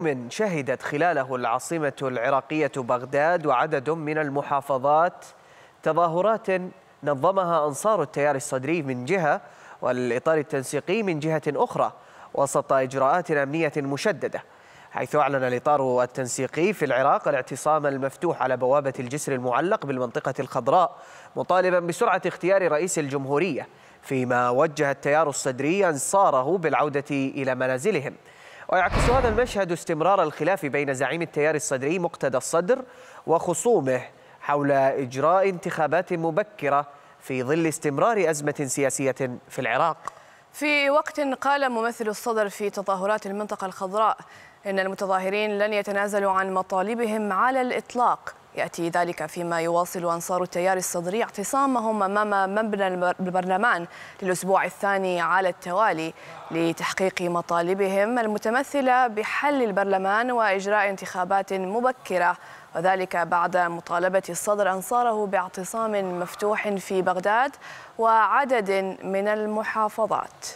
من شهدت خلاله العاصمة العراقية بغداد وعدد من المحافظات تظاهرات نظمها أنصار التيار الصدري من جهة والإطار التنسيقي من جهة أخرى وسط إجراءات أمنية مشددة حيث أعلن الإطار التنسيقي في العراق الاعتصام المفتوح على بوابة الجسر المعلق بالمنطقة الخضراء مطالبا بسرعة اختيار رئيس الجمهورية فيما وجه التيار الصدري أنصاره بالعودة إلى منازلهم ويعكس هذا المشهد استمرار الخلاف بين زعيم التيار الصدري مقتدى الصدر وخصومه حول إجراء انتخابات مبكرة في ظل استمرار أزمة سياسية في العراق في وقت قال ممثل الصدر في تظاهرات المنطقة الخضراء إن المتظاهرين لن يتنازلوا عن مطالبهم على الإطلاق يأتي ذلك فيما يواصل أنصار التيار الصدري اعتصامهم أمام مبنى البرلمان للأسبوع الثاني على التوالي لتحقيق مطالبهم المتمثلة بحل البرلمان وإجراء انتخابات مبكرة وذلك بعد مطالبة الصدر أنصاره باعتصام مفتوح في بغداد وعدد من المحافظات